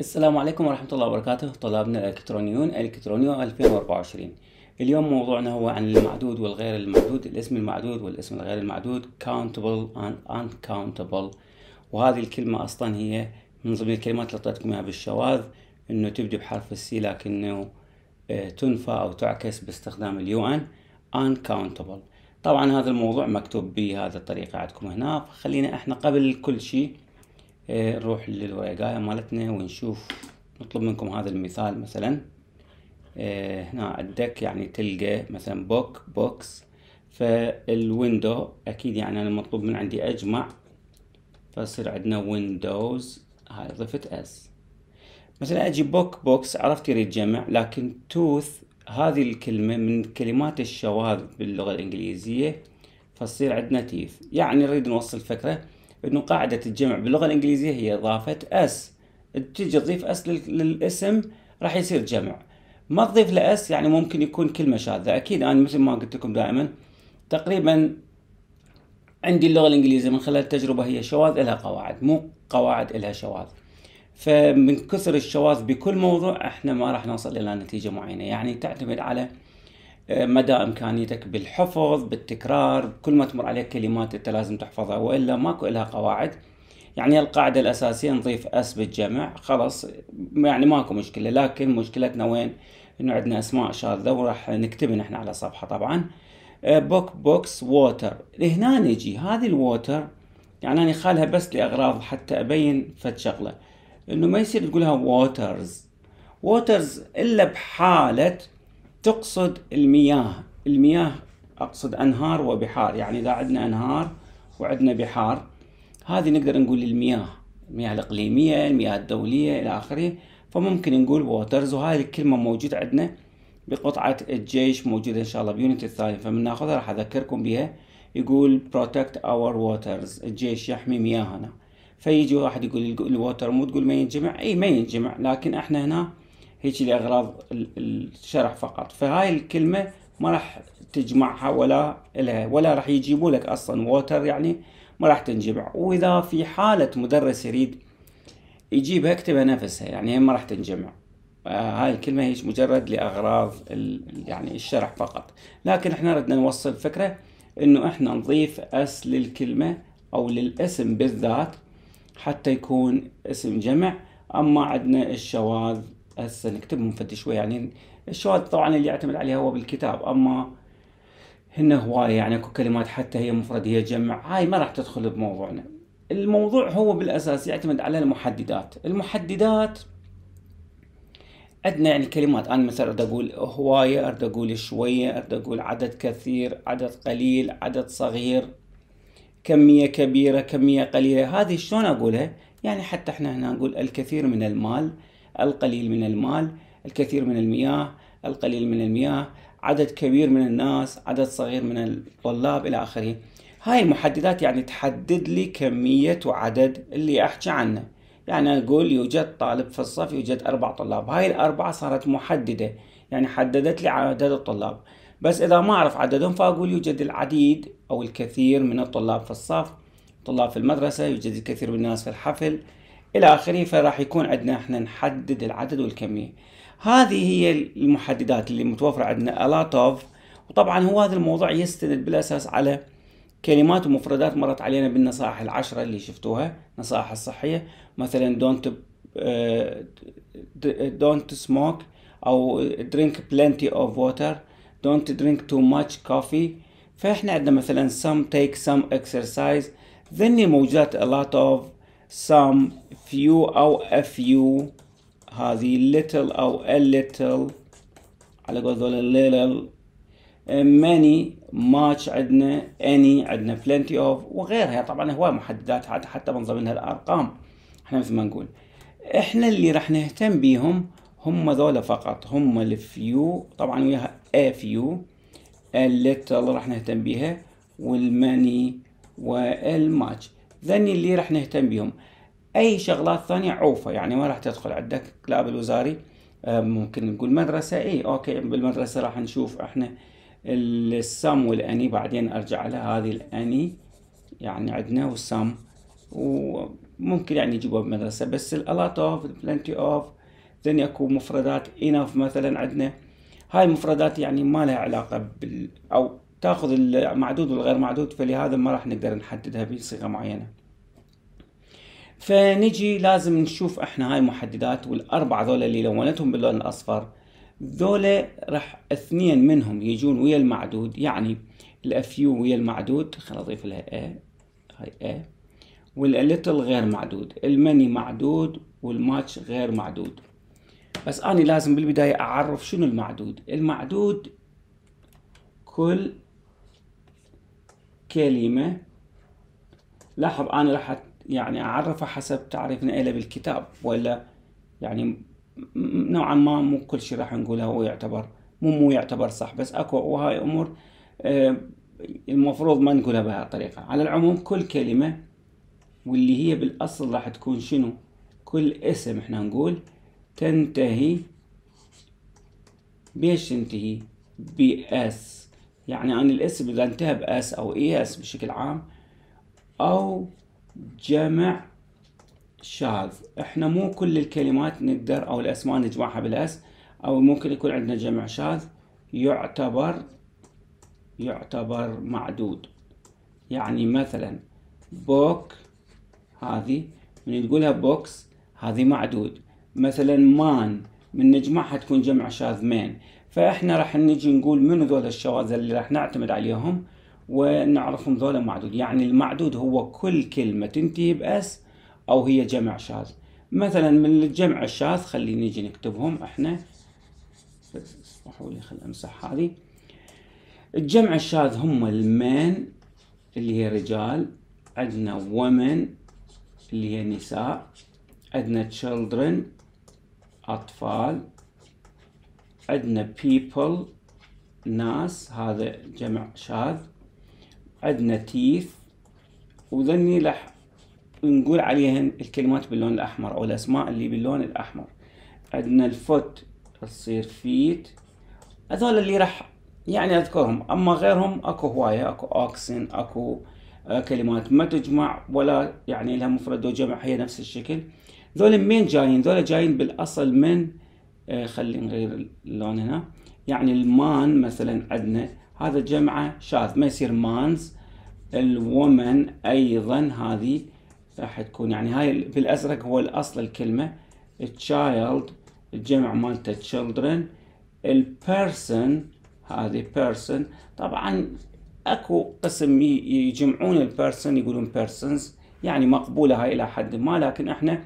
السلام عليكم ورحمة الله وبركاته طلابنا الإلكترونيون إلكترونيو 2024 اليوم موضوعنا هو عن المعدود والغير المعدود الاسم المعدود والاسم الغير المعدود countable and uncountable وهذه الكلمة أصلا هي من ضمن الكلمات اللي أعطيتكم إياها بالشواذ إنه تبدي بحرف السي لكنه آه، تنفى أو تعكس باستخدام اليو أن uncountable طبعا هذا الموضوع مكتوب بهذه الطريقة عندكم هنا فخلينا إحنا قبل كل شيء نروح للورقاية مالتنا ونشوف نطلب منكم هذا المثال مثلا آه، هنا عندك يعني تلقى مثلا بوك بوكس فالويندو اكيد يعني انا مطلوب من عندي اجمع فصير عندنا ويندوز هاي ضفت اس مثلا اجي بوك بوكس عرفت يريد جمع لكن توث هذه الكلمة من كلمات الشواذ باللغة الإنجليزية فصير عندنا تيث يعني نريد نوصل فكرة انه قاعده الجمع باللغه الانجليزيه هي اضافه اس تجي تضيف اس للاسم راح يصير جمع ما تضيف لاس يعني ممكن يكون كلمه شاذه اكيد انا مثل ما قلت لكم دائما تقريبا عندي اللغه الانجليزيه من خلال التجربه هي شواذ لها قواعد مو قواعد لها شواذ فمن كثر الشواذ بكل موضوع احنا ما راح نوصل الى نتيجه معينه يعني تعتمد على آه، مدى امكانيتك بالحفظ بالتكرار كل ما تمر عليك كلمات انت لازم تحفظها والا ماكو لها قواعد يعني القاعدة الأساسية نضيف أس بالجمع خلاص يعني ماكو مشكلة لكن مشكلتنا وين إنه عندنا أسماء شاذة وراح نكتبها نحن على صفحة طبعا آه، بوك بوكس ووتر هنا نجي هذه الووتر يعني أنا خالها بس لأغراض حتى أبين فد شغلة إنه ما يصير تقولها ووترز ووترز إلا بحالة تقصد المياه المياه اقصد انهار وبحار يعني اذا عندنا انهار وعندنا بحار هذه نقدر نقول المياه المياه الاقليميه المياه الدوليه الى اخره فممكن نقول ووترز وهذه الكلمه موجوده عندنا بقطعه الجيش موجوده ان شاء الله بيونت الثاني فمن ناخذها راح اذكركم بها يقول protect our waters الجيش يحمي مياهنا فيجي واحد يقول الووتر مو تقول ما ينجمع اي ما ينجمع لكن احنا هنا هيك لاغراض الشرح فقط فهاي الكلمه ما راح تجمعها ولا لها ولا راح يجيبوا لك اصلا ووتر يعني ما راح تنجمع واذا في حاله مدرس يريد يجيبها اكتبها نفسها يعني ما راح تنجمع آه، هاي الكلمه هيش مجرد لاغراض يعني الشرح فقط لكن احنا ردنا نوصل فكره انه احنا نضيف اس للكلمه او للاسم بالذات حتى يكون اسم جمع اما عندنا الشواذ هسه نكتب شوي يعني الشواذ طبعا اللي يعتمد عليها هو بالكتاب اما هن هواية يعني اكو كلمات حتى هي مفرد هي جمع هاي ما راح تدخل بموضوعنا الموضوع هو بالاساس يعتمد على المحددات المحددات عندنا يعني كلمات انا مثلا اريد اقول هوايه اريد اقول شويه اريد اقول عدد كثير عدد قليل عدد صغير كميه كبيره كميه قليله هذه شلون اقولها يعني حتى احنا هنا نقول الكثير من المال القليل من المال الكثير من المياه القليل من المياه عدد كبير من الناس عدد صغير من الطلاب إلى آخره هاي المحددات يعني تحدد لي كمية وعدد اللي أحكي عنه يعني أقول يوجد طالب في الصف يوجد أربع طلاب هاي الأربعة صارت محددة يعني حددت لي عدد الطلاب بس إذا ما أعرف عددهم فأقول يوجد العديد أو الكثير من الطلاب في الصف طلاب في المدرسة يوجد الكثير من الناس في الحفل الى اخره فراح يكون عندنا احنا نحدد العدد والكميه هذه هي المحددات اللي متوفره عندنا a lot of وطبعا هو هذا الموضوع يستند بالاساس على كلمات ومفردات مرت علينا بالنصائح العشره اللي شفتوها نصائح الصحيه مثلا don't آه، don't smoke او drink plenty of water don't drink too much coffee فاحنا عندنا مثلا some take some exercise ذني موجات a lot of some few أو a few هذه little أو a little على قول ذول little many much عندنا any عندنا plenty of وغيرها طبعا هواي محددات حتى من ضمنها الأرقام احنا مثل ما نقول احنا اللي راح نهتم بيهم هم ذولا فقط هم الفيو طبعا وياها a few a little راح نهتم بيها والماني والماتش ذني اللي راح نهتم بهم اي شغلات ثانيه عوفه يعني ما راح تدخل عندك كلاب الوزاري آه، ممكن نقول مدرسه اي اوكي بالمدرسه راح نشوف احنا السام والاني بعدين ارجع على هذه الاني يعني عندنا والسام وممكن يعني يجيبوها بمدرسه بس الالات اوف بلنتي اوف ذني اكو مفردات انف مثلا عندنا هاي مفردات يعني ما لها علاقه بال او تاخذ المعدود والغير معدود فلهذا ما راح نقدر نحددها بصيغه معينه فنجي لازم نشوف احنا هاي المحددات والاربعه ذولا اللي لونتهم باللون الاصفر ذولا راح اثنين منهم يجون ويا المعدود يعني الاف يو ويا المعدود خلينا نضيف لها ا هاي ا والليتل غير معدود المني معدود والماتش غير معدود بس انا لازم بالبدايه اعرف شنو المعدود المعدود كل كلمة لاحظ أنا راح يعني أعرفها حسب تعريفنا إلى بالكتاب وإلا يعني نوعا ما مو كل شيء راح نقوله هو يعتبر مو مو يعتبر صح بس اكو وهاي امور آه، المفروض ما نقولها الطريقة على العموم كل كلمة واللي هي بالاصل راح تكون شنو كل اسم احنا نقول تنتهي بيش تنتهي بأس يعني أنا الاسم إذا انتهى بأس أو إي e إس بشكل عام أو جمع شاذ إحنا مو كل الكلمات نقدر أو الأسماء نجمعها بالأس أو ممكن يكون عندنا جمع شاذ يعتبر يعتبر معدود يعني مثلا بوك هذه من تقولها بوكس هذه معدود مثلا مان من نجمعها تكون جمع شاذ مين فاحنا راح نجي نقول من ذول الشواذ اللي راح نعتمد عليهم ونعرفهم ذول معدود يعني المعدود هو كل كلمة تنتهي بأس أو هي جمع شاذ مثلا من الجمع الشاذ خلينا نجي نكتبهم احنا اسمحوا لي خل امسح هذه الجمع الشاذ هم المن اللي هي رجال عندنا ومن اللي هي نساء عندنا children أطفال عندنا people ناس هذا جمع شاذ عندنا teeth وذني لح نقول عليهن الكلمات باللون الأحمر أو الأسماء اللي باللون الأحمر عندنا الفوت تصير فيت هذول اللي راح يعني أذكرهم أما غيرهم أكو هواية أكو أوكسن أكو آه، كلمات ما تجمع ولا يعني لها مفرد وجمع هي نفس الشكل ذول منين جايين ذول جايين بالأصل من آه، خلي نغير اللون هنا يعني المان مثلا عندنا هذا جمعه شاذ ما يصير مانز الومن ايضا هذه راح تكون يعني هاي بالازرق هو الاصل الكلمه تشايلد الجمع مالته تشيلدرن البيرسون هذه بيرسون طبعا اكو قسم يجمعون البيرسون يقولون بيرسونز يعني مقبوله هاي الى حد ما لكن احنا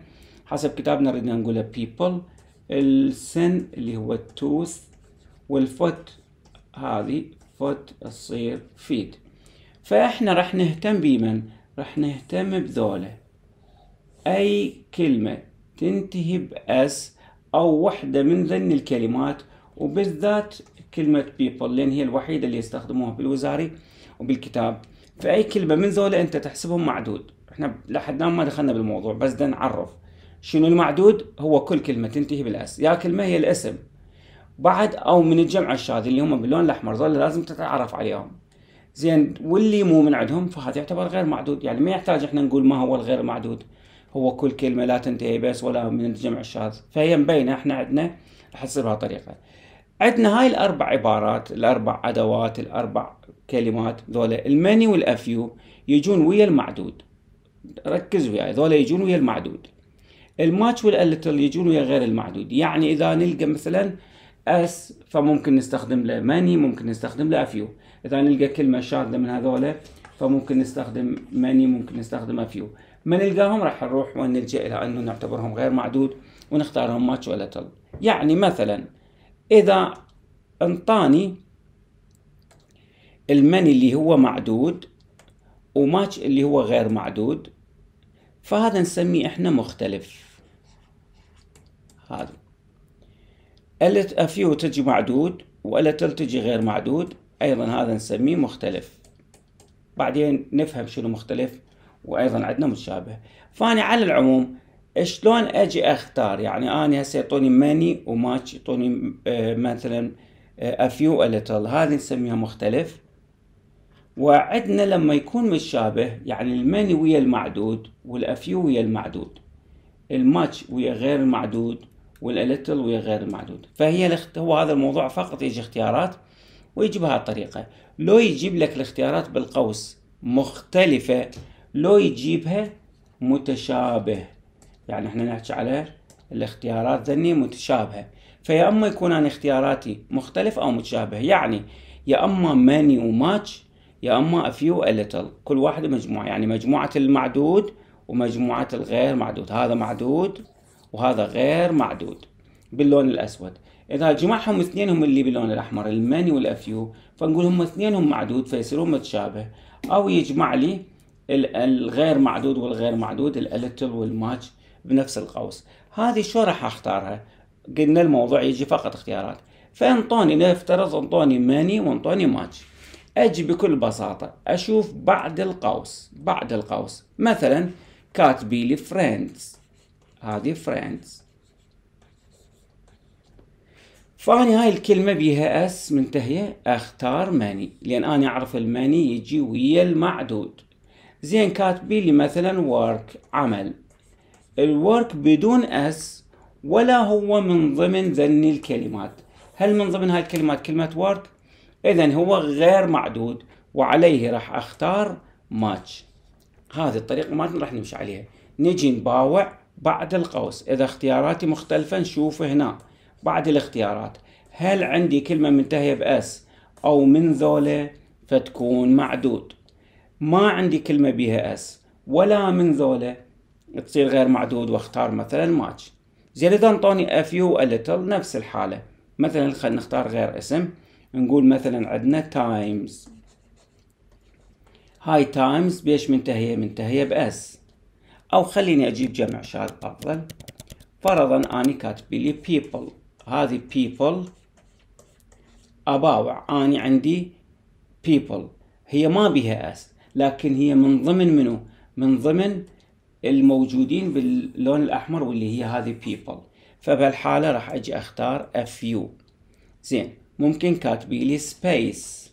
حسب كتابنا نريد نقولها people السن اللي هو التوث والفوت هذه فوت تصير فيت فاحنا راح نهتم بمن راح نهتم بذوله اي كلمة تنتهي باس او وحدة من ذن الكلمات وبالذات كلمة بيبل لان هي الوحيدة اللي يستخدموها بالوزاري وبالكتاب فاي كلمة من ذولا انت تحسبهم معدود احنا لحد الان ما دخلنا بالموضوع بس نعرف شنو المعدود هو كل كلمه تنتهي بالاس يا كلمه هي الاسم بعد او من الجمع الشاذ اللي هم باللون الاحمر ظل لازم تتعرف عليهم زين واللي مو من عندهم فهذا يعتبر غير معدود يعني ما يحتاج احنا نقول ما هو الغير معدود هو كل كلمه لا تنتهي بس ولا من الجمع الشاذ فهي مبينه احنا عندنا راح تصير طريقة عندنا هاي الاربع عبارات الاربع ادوات الاربع كلمات ذولا الماني والافيو يجون ويا المعدود ركز وياي ذولا يجون ويا المعدود الماتش والالترال يجون ويا غير المعدود يعني اذا نلقى مثلا اس فممكن نستخدم له ماني ممكن نستخدم له افيو اذا نلقى كلمه شاذه من هذول فممكن نستخدم ماني ممكن نستخدم افيو ما نلقاهم راح نروح ونلجا الى انه نعتبرهم غير معدود ونختارهم ماتش والاتل يعني مثلا اذا انطاني الماني اللي هو معدود وماتش اللي هو غير معدود فهذا نسميه احنا مختلف هذا الا فيه تجي معدود والا تلتجي غير معدود ايضا هذا نسميه مختلف بعدين نفهم شنو مختلف وايضا عندنا متشابه فانا على العموم شلون اجي اختار يعني انا هسه يعطوني ماني وماتش يعطوني آه، مثلا افيو آه، اليتل هذه نسميها مختلف وعندنا لما يكون متشابه يعني المني ويا المعدود والافيو ويا المعدود الماتش ويا غير المعدود والالتل ويا غير المعدود فهي هو هذا الموضوع فقط يجي اختيارات ويجي الطريقة لو يجيب لك الاختيارات بالقوس مختلفه لو يجيبها متشابه يعني احنا نحكي على الاختيارات ذني متشابهه فيا اما يكون انا اختياراتي مختلف او متشابه يعني يا اما ماني وماتش يا اما افيو little كل واحده مجموعه يعني مجموعه المعدود ومجموعه الغير معدود هذا معدود وهذا غير معدود باللون الاسود اذا جمعهم اثنينهم اللي باللون الاحمر الماني والافيو فنقول هم اثنينهم معدود فيصيرون متشابه او يجمع لي الغير معدود والغير معدود الاليتل والماتش بنفس القوس هذه شو راح اختارها قلنا الموضوع يجي فقط اختيارات فانطوني نفترض انطوني ماني وانطوني ماتش أجي بكل بساطة أشوف بعد القوس بعد القوس مثلا كاتبي لي فريندز هذه فريندز فأني هاي الكلمة بيها أس منتهية أختار ماني لأن أنا أعرف الماني يجي ويا المعدود زين كاتبي لي مثلا work عمل الورك بدون أس ولا هو من ضمن ذني الكلمات هل من ضمن هاي الكلمات كلمة work إذا هو غير معدود وعليه راح أختار ماتش هذه الطريقة ما راح نمشي عليها نجي نباوع بعد القوس إذا اختياراتي مختلفة نشوف هنا بعد الاختيارات هل عندي كلمة منتهية بأس أو من ذولا فتكون معدود ما عندي كلمة بها أس ولا من ذولا تصير غير معدود واختار مثلا ماتش زين اذا انطوني a few a little نفس الحالة مثلا خلينا نختار غير اسم نقول مثلا عندنا تايمز هاي تايمز بيش منتهية منتهية بأس أو خليني أجيب جمع شاذ أفضل فرضا أني كاتب لي people هذه people أباوع أني عندي people هي ما بها أس لكن هي من ضمن منو من ضمن الموجودين باللون الأحمر واللي هي هذه people فبهالحالة راح أجي أختار a few زين ممكن كاتبي لي سبيس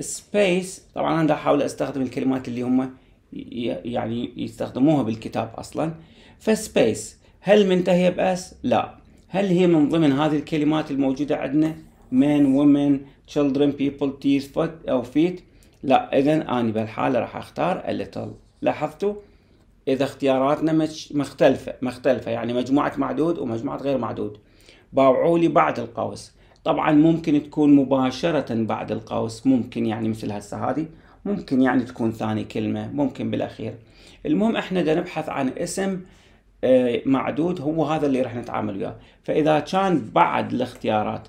سبيس طبعا انا احاول استخدم الكلمات اللي هم يعني يستخدموها بالكتاب اصلا فسبيس هل منتهيه باس؟ لا هل هي من ضمن هذه الكلمات الموجوده عندنا men women children people teeth foot او feet لا اذا انا بالحاله راح اختار a little لاحظتوا اذا اختياراتنا مش مختلفه مختلفه يعني مجموعه معدود ومجموعه غير معدود باوعوا لي بعد القوس طبعا ممكن تكون مباشرة بعد القوس ممكن يعني مثل هسه هذه ممكن يعني تكون ثاني كلمة ممكن بالأخير المهم احنا دا نبحث عن اسم آه، معدود هو هذا اللي راح نتعامل وياه فإذا كان بعد الاختيارات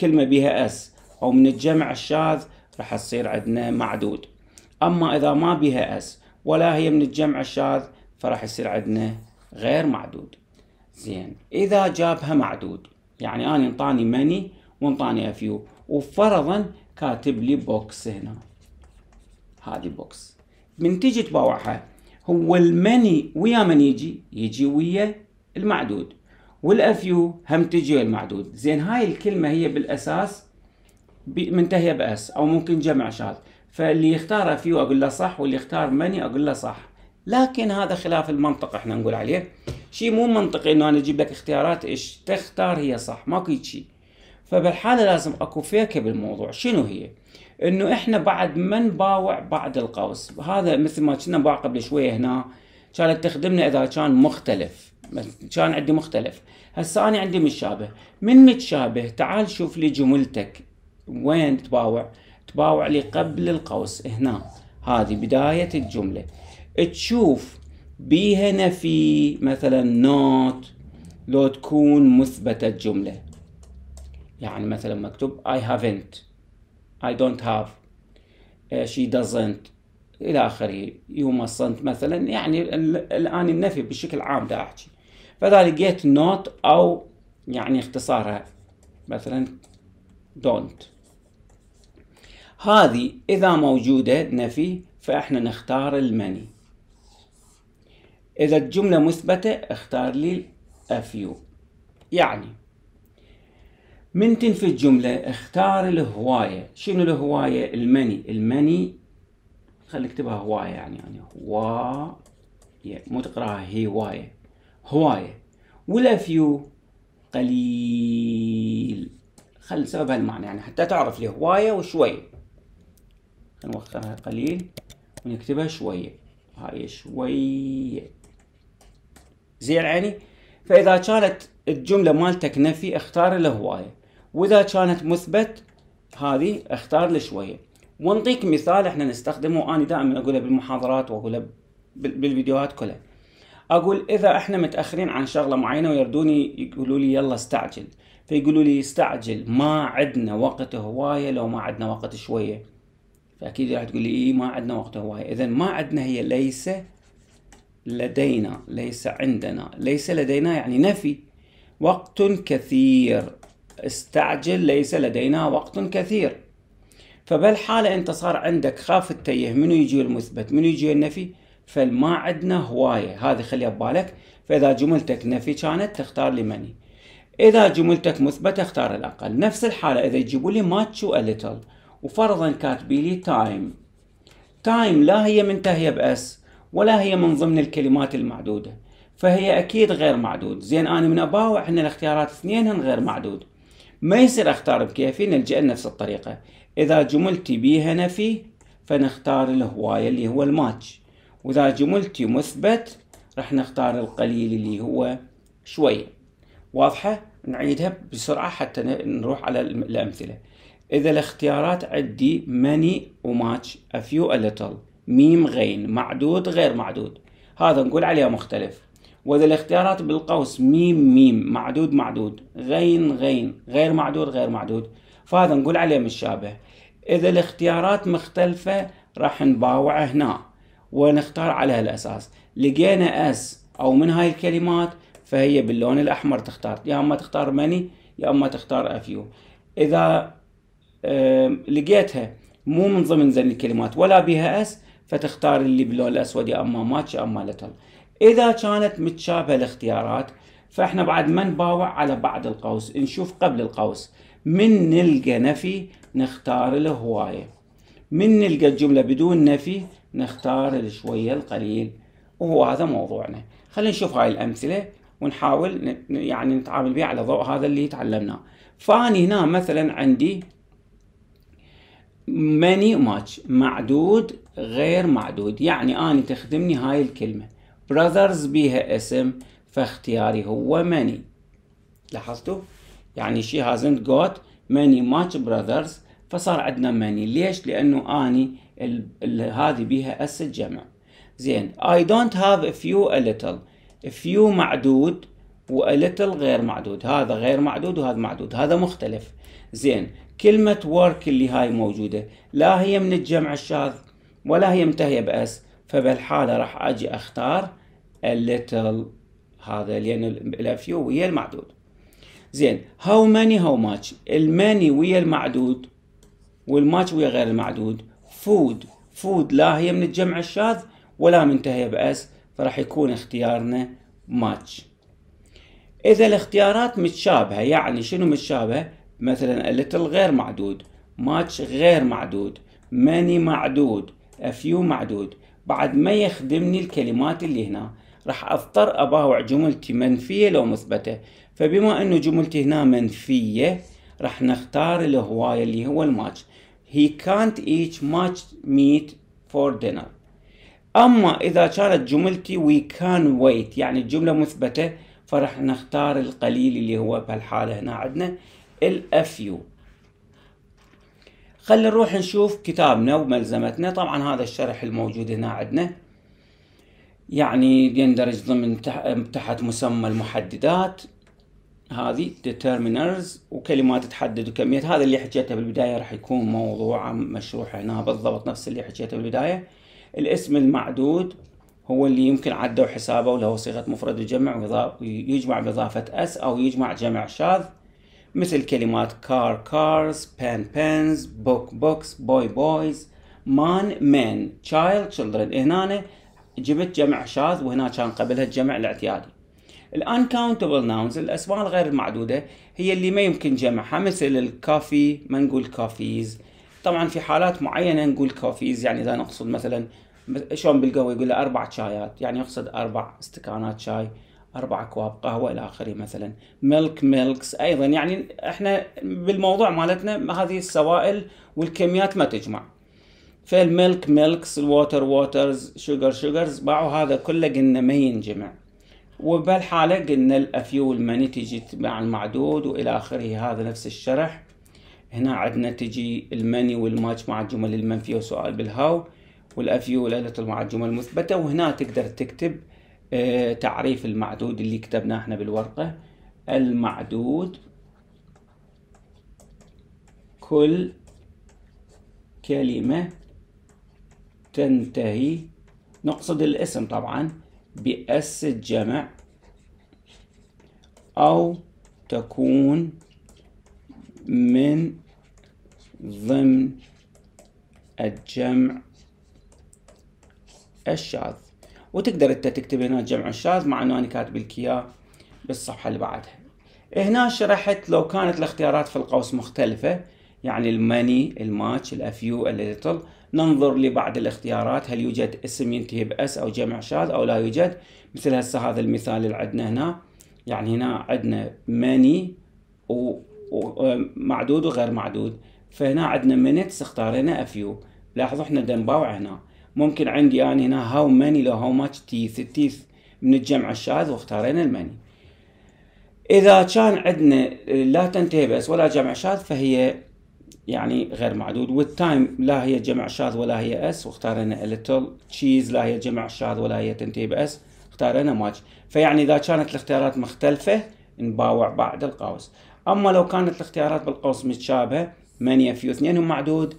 كلمة بها اس أو من الجمع الشاذ راح تصير عندنا معدود أما إذا ما بها اس ولا هي من الجمع الشاذ فراح يصير عندنا غير معدود زين إذا جابها معدود يعني أنا انطاني ماني وانطاني افيو وفرضا كاتب لي بوكس هنا هذه بوكس من تيجي تباوعها هو المني ويا من يجي يجي ويا المعدود والافيو هم تجي ويا المعدود زين هاي الكلمة هي بالأساس منتهية بأس أو ممكن جمع شاذ فاللي يختار افيو أقول له صح واللي يختار مني أقول له صح لكن هذا خلاف المنطق احنا نقول عليه شيء مو منطقي انه انا اجيب لك اختيارات ايش تختار هي صح ماكو شيء فبالحاله لازم اكو فيكه بالموضوع شنو هي انه احنا بعد ما نباوع بعد القوس هذا مثل ما كنا باع قبل شويه هنا كانت تخدمنا اذا كان مختلف كان عندي مختلف هسه انا عندي متشابه من متشابه تعال شوف لي جملتك وين تباوع تباوع لي قبل القوس هنا هذه بدايه الجمله تشوف بيها نفي مثلا not لو تكون مثبتة الجملة يعني مثلا مكتوب I haven't I don't have آه، she doesn't إلى آخره you mustn't مثلا يعني الآن النفي بشكل عام دا أحكي فذلك get not أو يعني اختصارها مثلا don't هذه إذا موجودة نفي فإحنا نختار المني إذا الجملة مثبتة اختار لي a few يعني من تنفي الجملة اختار الهواية شنو الهواية المني المني خلي اكتبها هواية يعني يعني هواية مو تقراها هواية هواية ولا فيو قليل خل سبب هالمعنى يعني حتى تعرف الهواية وشوية نوخرها قليل ونكتبها شوية هاي شوية زين يعني فاذا كانت الجمله مالتك نفي اختار له هوايه واذا كانت مثبت هذه اختار له شويه ونعطيك مثال احنا نستخدمه وانا دائما اقوله بالمحاضرات واقوله بالفيديوهات كلها اقول اذا احنا متاخرين عن شغله معينه ويردوني يقولوا لي يلا استعجل فيقولوا لي استعجل ما عندنا وقت هوايه لو ما عندنا وقت شويه فاكيد راح تقول لي إيه ما عندنا وقت هوايه اذا ما عندنا هي ليس لدينا ليس عندنا ليس لدينا يعني نفي وقت كثير استعجل ليس لدينا وقت كثير حالة انت صار عندك خاف التيه منو يجي المثبت منو يجي النفي فالما عندنا هواية هذه خليها ببالك فإذا جملتك نفي كانت تختار لمني إذا جملتك مثبتة اختار الأقل نفس الحالة إذا يجيبوا لي ماتش وأليتل وفرضا كاتبي لي تايم تايم لا هي منتهية بأس ولا هي من ضمن الكلمات المعدودة فهي أكيد غير معدود زين أنا من أباوع أن الاختيارات اثنينهن غير معدود ما يصير أختار بكيفي نلجأ لنفس الطريقة إذا جملتي بيها نفي فنختار الهواية اللي هو الماتش وإذا جملتي مثبت راح نختار القليل اللي هو شوية واضحة نعيدها بسرعة حتى نروح على الأمثلة إذا الاختيارات عندي many وماتش a few a little ميم غين معدود غير معدود هذا نقول عليه مختلف وإذا الاختيارات بالقوس ميم ميم معدود معدود غين غين غير معدود غير معدود فهذا نقول عليه مشابه إذا الاختيارات مختلفة راح نباوعه هنا ونختار على هالأساس لقينا أس أو من هاي الكلمات فهي باللون الأحمر تختار يا أما تختار مني يا أما تختار أفيو إذا لقيتها مو من ضمن زين الكلمات ولا بها أس فتختار اللي باللون الأسود يا أما ماتش يا أما لتل إذا كانت متشابهة الاختيارات فإحنا بعد ما نباوع على بعد القوس نشوف قبل القوس من نلقى نفي نختار الهواية من نلقى الجملة بدون نفي نختار الشوية القليل وهو هذا موضوعنا خلينا نشوف هاي الأمثلة ونحاول يعني نتعامل بها على ضوء هذا اللي تعلمناه فأني هنا مثلا عندي ماني ماتش معدود غير معدود يعني أنا تخدمني هاي الكلمة براذرز بيها اسم فاختياري هو ماني لاحظتوا يعني she hasn't got many much brothers فصار عندنا ماني ليش لأنه أني هذه بيها اس الجمع زين I don't have a few a little a few معدود و a little غير معدود هذا غير معدود وهذا معدود هذا مختلف زين كلمة work اللي هاي موجودة لا هي من الجمع الشاذ ولا هي منتهية بأس فبالحالة راح أجي أختار a little هذا لأن الأفيو ويا المعدود زين how many how much الماني ويا المعدود والماتش ويا غير المعدود فود فود لا هي من الجمع الشاذ ولا منتهية بأس فراح يكون اختيارنا ماتش إذا الاختيارات متشابهة يعني شنو متشابهة مثلا a little غير معدود much غير معدود many معدود a few معدود بعد ما يخدمني الكلمات اللي هنا راح اضطر اباوع جملتي منفية لو مثبتة فبما انه جملتي هنا منفية راح نختار الهواية اللي هو الماتش he can't eat much meat for dinner اما اذا كانت جملتي we can wait يعني الجملة مثبتة فراح نختار القليل اللي هو بهالحالة هنا عندنا اف يو خلينا نروح نشوف كتابنا وملزمتنا طبعا هذا الشرح الموجود هنا عندنا يعني يندرج ضمن تحت مسمى المحددات هذه determiners وكلمات تحدد وكميات هذا اللي حكيته بالبداية راح يكون موضوع مشروح هنا بالضبط نفس اللي حكيته بالبداية الاسم المعدود هو اللي يمكن عده وحسابه وله صيغة مفرد وجمع ويجمع بإضافة اس أو يجمع جمع شاذ مثل كلمات car cars pen pens book books boy boys man men child children هنا جبت جمع شاذ وهنا كان قبلها الجمع الاعتيادي ال uncountable nouns الاسماء الغير المعدوده هي اللي ما يمكن جمعها مثل الكافي ما نقول كافيز طبعا في حالات معينه نقول كافيز يعني اذا نقصد مثلا شلون بالقهوه يقول له اربع شايات يعني يقصد اربع استكانات شاي أربع أكواب قهوة إلى آخره مثلا ميلك ميلكس أيضا يعني إحنا بالموضوع مالتنا هذه السوائل والكميات ما تجمع فالميلك ميلكس الووتر ووترز شوجر شوجرز باعوا هذا كله قلنا ما ينجمع وبهالحالة قلنا الأفيول ماني تجي مع المعدود وإلى آخره هذا نفس الشرح هنا عندنا تجي الماني والماتش مع الجمل المنفية وسؤال بالهاو والأفيول التي مع الجمل المثبتة وهنا تقدر تكتب آه، تعريف المعدود اللي كتبناه احنا بالورقة المعدود كل كلمة تنتهي نقصد الاسم طبعا بأس الجمع أو تكون من ضمن الجمع الشاذ وتقدر انت تكتب هنا جمع الشاذ مع انه انا كاتب لك اياه بالصفحه اللي بعدها هنا شرحت لو كانت الاختيارات في القوس مختلفه يعني الماني الماتش الافيو الليتل ننظر لبعض الاختيارات هل يوجد اسم ينتهي باس او جمع شاذ او لا يوجد مثل هسه هذا المثال اللي عندنا هنا يعني هنا عندنا ماني ومعدود وغير معدود فهنا عندنا مينتس اختارينا افيو لاحظوا احنا دنباوع هنا ممكن عندي أنا هنا هاو ماني لو هاو ماتش تيث التيث من الجمع الشاذ واختارينا الماني إذا كان عندنا لا تنتهي بس ولا جمع شاذ فهي يعني غير معدود والتايم لا هي جمع شاذ ولا هي اس واختارينا ليتل تشيز لا هي جمع شاذ ولا هي تنتهي باس اختارينا ماتش فيعني اذا كانت الاختيارات مختلفه نباوع بعد القوس اما لو كانت الاختيارات بالقوس متشابهه ماني فيو اثنينهم معدود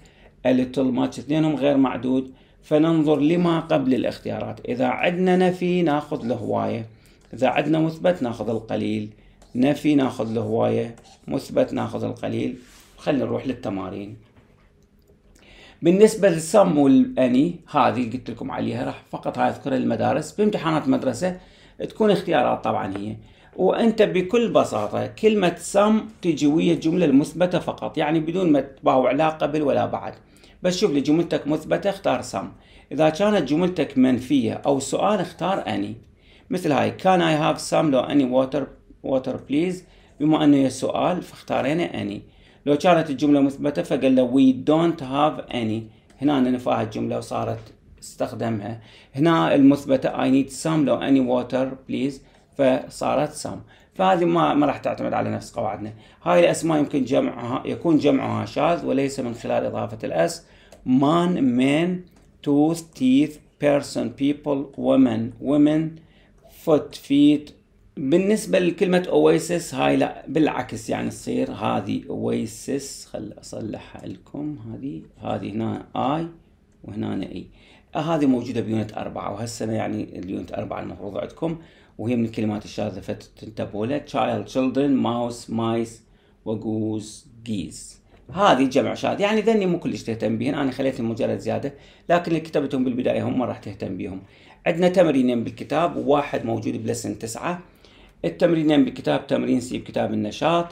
ليتل ماتش اثنينهم غير معدود فننظر لما قبل الاختيارات إذا عدنا نفي ناخذ الهواية إذا عدنا مثبت ناخذ القليل نفي ناخذ الهواية مثبت ناخذ القليل خلينا نروح للتمارين بالنسبة للسم والأني هذه اللي قلت لكم عليها راح فقط هاي أذكرها المدارس بامتحانات مدرسة تكون اختيارات طبعا هي وانت بكل بساطة كلمة سم تجي ويا الجملة المثبتة فقط يعني بدون ما تباوع لا قبل ولا بعد بس شوف لي جملتك مثبتة اختار سم إذا كانت جملتك منفية أو سؤال اختار أني مثل هاي كان اي هاف سم لو أني ووتر ووتر بليز بما أنه سؤال فاختارينا أني لو كانت الجملة مثبتة فقال له وي دونت هاف أني هنا نفعها الجملة وصارت استخدمها هنا المثبتة I need some لو اني water please فصارت سم فهذه ما ما راح تعتمد على نفس قواعدنا هاي الأسماء يمكن جمعها يكون جمعها شاذ وليس من خلال إضافة الأس man man tooth teeth person people woman, women foot feet بالنسبة لكلمة oasis هاي لا بالعكس يعني تصير هذه oasis خل اصلحها لكم هذه هذه هنا اي وهنا اي e. هذه موجودة بيونت أربعة وهسه يعني اليونت أربعة المفروض عندكم وهي من الكلمات الشاذة فتنتبهوا لها child children mouse mice وجوز geese هذه جمع شاذ يعني ذني مو كلش تهتم بهن انا خليتهم مجرد زياده لكن اللي كتبتهم بالبدايه هم ما راح تهتم بهم عندنا تمرينين بالكتاب وواحد موجود بلسن تسعة التمرينين بالكتاب تمرين سي بكتاب النشاط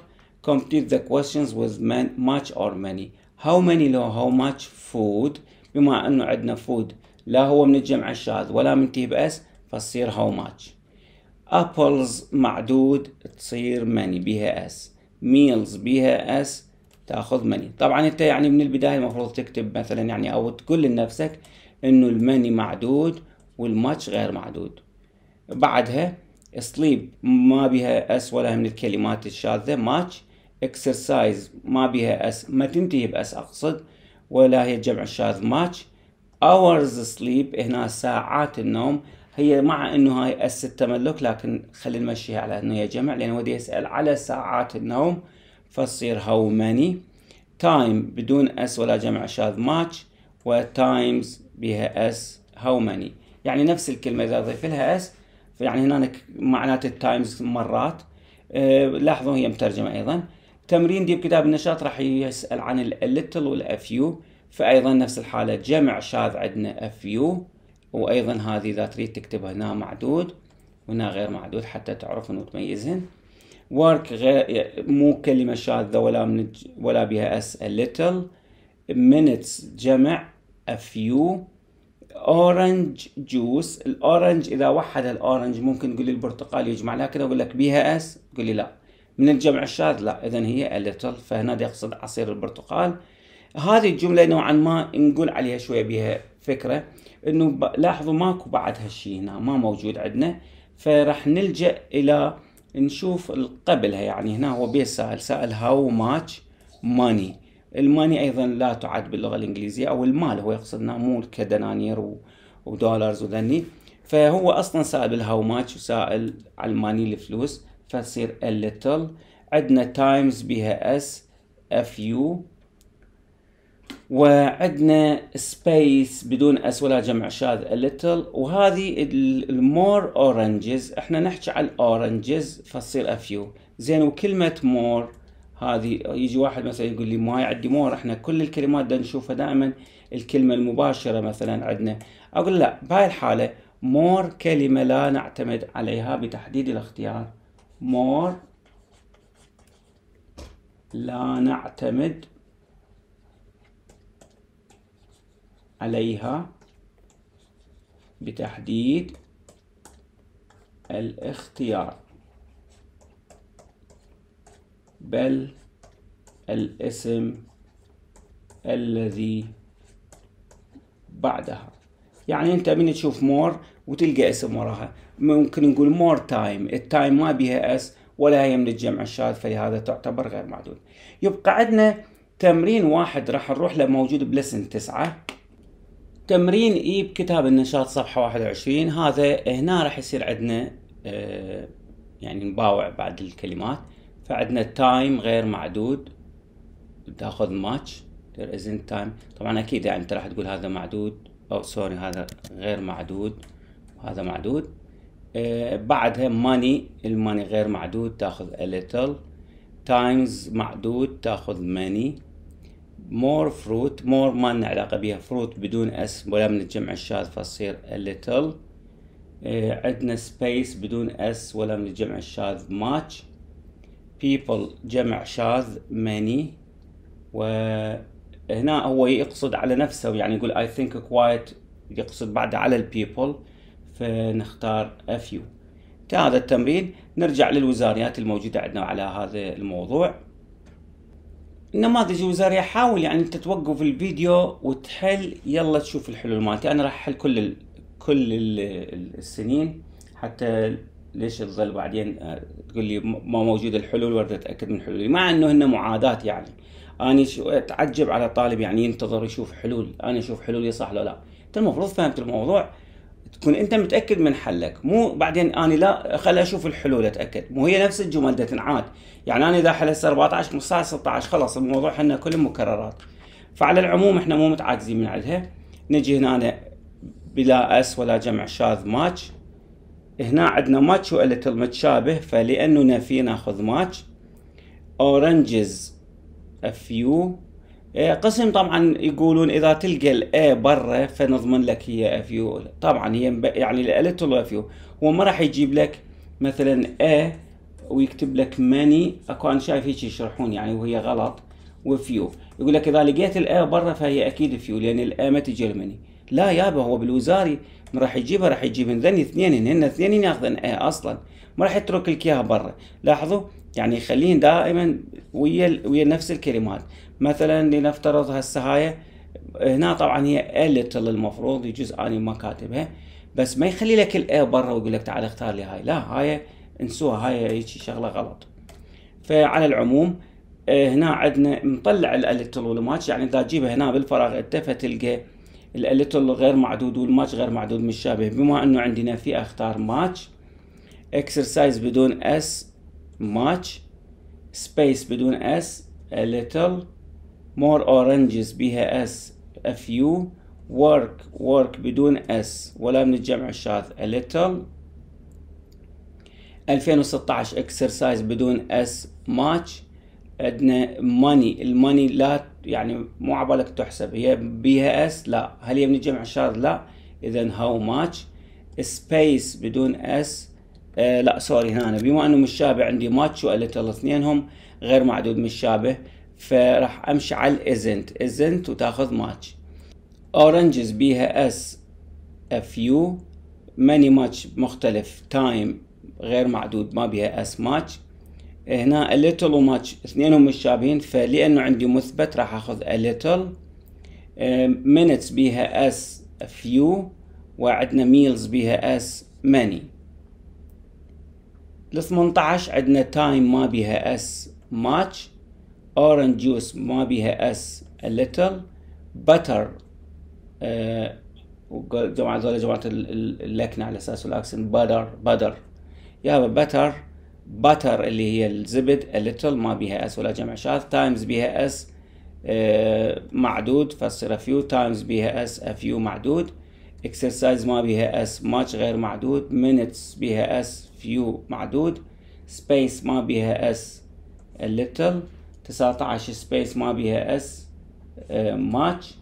complete the questions with man, much or many how many لو how much food بما انه عندنا food لا هو من الجمع الشاذ ولا من تي اس فتصير how much apples معدود تصير many بها اس meals بها اس تاخذ مني طبعا انت يعني من البدايه المفروض تكتب مثلا يعني او تقول لنفسك انه المني معدود والماتش غير معدود بعدها سليب ما بها اس ولا من الكلمات الشاذه ماتش اكسرسايز ما بها اس ما تنتهي باس اقصد ولا هي جمع الشاذ ماتش اورز سليب هنا ساعات النوم هي مع انه هاي اس التملك لكن خلي نمشيها على انه هي جمع لان ودي اسال على ساعات النوم فتصير هاو ماني تايم بدون اس ولا جمع شاذ ماتش وتايمز بها اس هاو ماني يعني نفس الكلمه اذا اضيف لها اس يعني هنا معناته التايمز مرات آه، لاحظوا هي مترجمه ايضا تمرين ديب كتاب النشاط راح يسال عن الليتل والافيو فايضا نفس الحاله جمع شاذ عندنا افيو وايضا هذه اذا تريد تكتبها هنا معدود وهنا غير معدود حتى تعرفن وتميزهن work مو كلمة شاذة ولا من ولا بها اس a little minutes جمع a few orange juice الاورنج اذا وحد الاورنج ممكن تقول لي البرتقال يجمع لها كذا اقول لك بها اس تقول لي لا من الجمع الشاذ لا اذا هي a little فهنا يقصد عصير البرتقال هذه الجملة نوعا ما نقول عليها شوية بها فكرة انه لاحظوا ماكو بعد هالشيء هنا ما موجود عندنا فراح نلجأ الى نشوف قبلها يعني هنا هو بيه سأل سأل how much money الماني ايضا لا تعد باللغه الانجليزيه او المال هو يقصدنا مو كدنانير ودولارز وذني فهو اصلا سأل بالهاو ماتش وسأل على الماني الفلوس فتصير a little عندنا تايمز بها اس اف يو وعندنا سبيس بدون اس ولا جمع شاذ الليتل وهذه المور اورنجز احنا نحكي على الاورنجز فتصير افيو زين وكلمه مور هذه يجي واحد مثلا يقول لي ما عندي مور احنا كل الكلمات دا نشوفها دائما الكلمه المباشره مثلا عندنا اقول لا بهاي الحاله مور كلمه لا نعتمد عليها بتحديد الاختيار مور لا نعتمد عليها بتحديد الاختيار بل الاسم الذي بعدها يعني انت من تشوف مور وتلقى اسم وراها ممكن نقول مور تايم التايم ما بيها اس ولا هي من الجمع الشاذ فلهذا تعتبر غير معدود يبقى عندنا تمرين واحد راح نروح له موجود بلسن تسعة تمرين اي بكتاب النشاط صفحه 21 هذا هنا راح يصير عندنا آه، يعني نباوع بعد الكلمات فعندنا تايم غير معدود تاخذ ماتش there isn't time طبعا اكيد يعني انت راح تقول هذا معدود او سوري هذا غير معدود وهذا معدود آه، بعدها ماني الماني غير معدود تاخذ a little times معدود تاخذ many مور فروت مور ما لنا علاقة بها فروت بدون اس ولا من الجمع الشاذ فتصير little آه، عندنا سبيس بدون اس ولا من الجمع الشاذ ماتش people جمع شاذ many وهنا هو يقصد على نفسه يعني يقول I think quiet يقصد بعد على البيبل فنختار a few هذا التمرين نرجع للوزاريات الموجودة عندنا على هذا الموضوع نماذج الوزاريه حاول يعني انت توقف الفيديو وتحل يلا تشوف الحلول مالتي انا راح احل كل الـ كل الـ السنين حتى ليش تظل بعدين آه، تقول لي ما موجود الحلول وارد اتاكد من حلولي مع انه هن معاداه يعني اني اتعجب على طالب يعني ينتظر يشوف حلول انا اشوف حلولي صح لو لا انت المفروض فهمت الموضوع تكون انت متاكد من حلك مو بعدين انا لا خل اشوف الحلول اتاكد مو هي نفس الجمل تنعاد يعني انا اذا حل 14 15 16 خلاص الموضوع احنا كله مكررات فعلى العموم احنا مو متعاجزين من عندها نجي هنا بلا اس ولا جمع شاذ ماتش هنا عندنا ماتش وقلت متشابه فلانه نفي ناخذ ماتش اورنجز افيو إيه، قسم طبعا يقولون اذا تلقى الاي برا فنضمن لك هي افيو طبعا هي يعني الاليترال افيو هو ما راح يجيب لك مثلا اي ويكتب لك ماني اكو انا شايف هيك يشرحون يعني وهي غلط وفيو يقول لك اذا لقيت الاي برا فهي اكيد فيو لان الاي ما تجي الماني لا يابا هو بالوزاري راح يجيبها راح يجيب ذني اثنين هن اثنين ياخذن اي اصلا ما راح يترك لك اياها برا لاحظوا يعني خلين دائما ويا ويا نفس الكلمات مثلا لنفترض هسه هاي هنا طبعا هي ليتل المفروض يجوز اني ما كاتبها بس ما يخلي لك الاي برا ويقول لك تعال اختار لي هاي لا هاي انسوها هاي هيك شغله غلط فعلى العموم آه، هنا عندنا مطلع الاليتل والماتش يعني اذا تجيبها هنا بالفراغ انت فتلقى الاليتل غير معدود والماتش غير معدود مش شابه بما انه عندنا في اختار ماتش exercise بدون s much space بدون s a little more oranges بها s a few work work بدون s ولا من الجمع الشاذ a little 2016 exercise بدون s much عندنا money الماني لا يعني مو عبالك تحسب هي بيها s لا هل هي من الجمع الشاذ لا اذا how much space بدون s آه لا سوري هنا بما انه مش شابه عندي ماتش والتل اثنينهم غير معدود مش شابه فراح امشي على الازنت ازنت وتاخذ ماتش اورنجز بيها اس اف يو ماني ماتش مختلف تايم غير معدود ما بيها اس ماتش هنا a وماتش اثنينهم مش اثنينهم فلانه عندي مثبت راح اخذ a مينتس آه، بيها اس فيو وعندنا ميلز بيها اس ماني ال 18 عندنا تايم ما بيها اس ماتش اورنج جوس ما بيها اس ليتل بتر آه، جماعة هذول جماعة اللكنة على اساس الاكسن بدر بدر يابا بتر بتر اللي هي الزبد ليتل ما بيها اس ولا جمع شاذ تايمز بيها اس آه، معدود فصير فيو تايمز بيها اس افيو معدود اكسرسايز ما بيها اس ماتش غير معدود minutes بيها اس فيو معدود سبيس ما بيها اس الليتل 19 سبيس ما بيها اس ماتش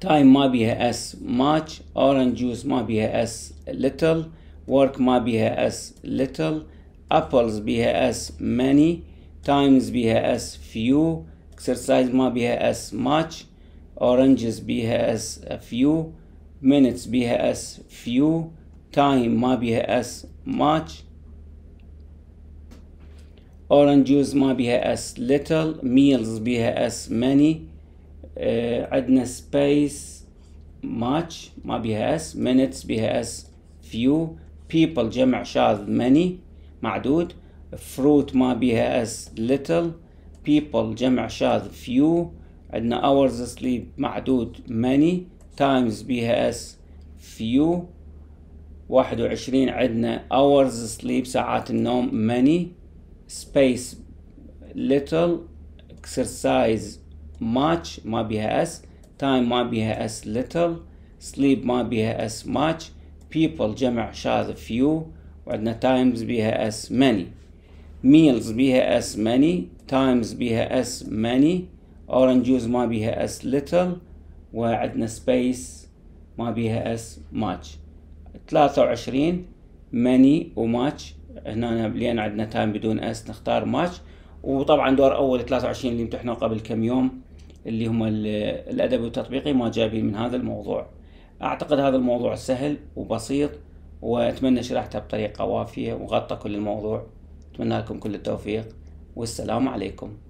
تايم ما بيها اس ماتش اورنج جوس ما بيها اس ليتل ورك ما بيها اس ليتل ابلز بيها اس ماني تايمز بيها اس فيو اكسرسايز ما بيها اس ماتش oranges be as a few minutes be as few time ما بيها as much orange juice ما بيها as little meals be as many uh, عندنا space much ما بيها as minutes be as few people جمع شاذ many معدود fruit ما بيها as little people جمع شاذ few عندنا hours sleep معدود many times بيها as few 21 عندنا hours sleep ساعات النوم many space little exercise much ما بها as time ما بها as little sleep ما بها as much people جمع شاذ few وعندنا times بها as many meals بها as many times بها as many orange juice ما بيها as little وعندنا space ما بيها as much 23 many وmatch هنا لان عندنا تايم بدون اس نختار ماتش وطبعا دور اول 23 اللي امتحناه قبل كم يوم اللي هم الادبي والتطبيقي ما جايبين من هذا الموضوع اعتقد هذا الموضوع سهل وبسيط واتمنى شرحته بطريقه وافيه وغطى كل الموضوع اتمنى لكم كل التوفيق والسلام عليكم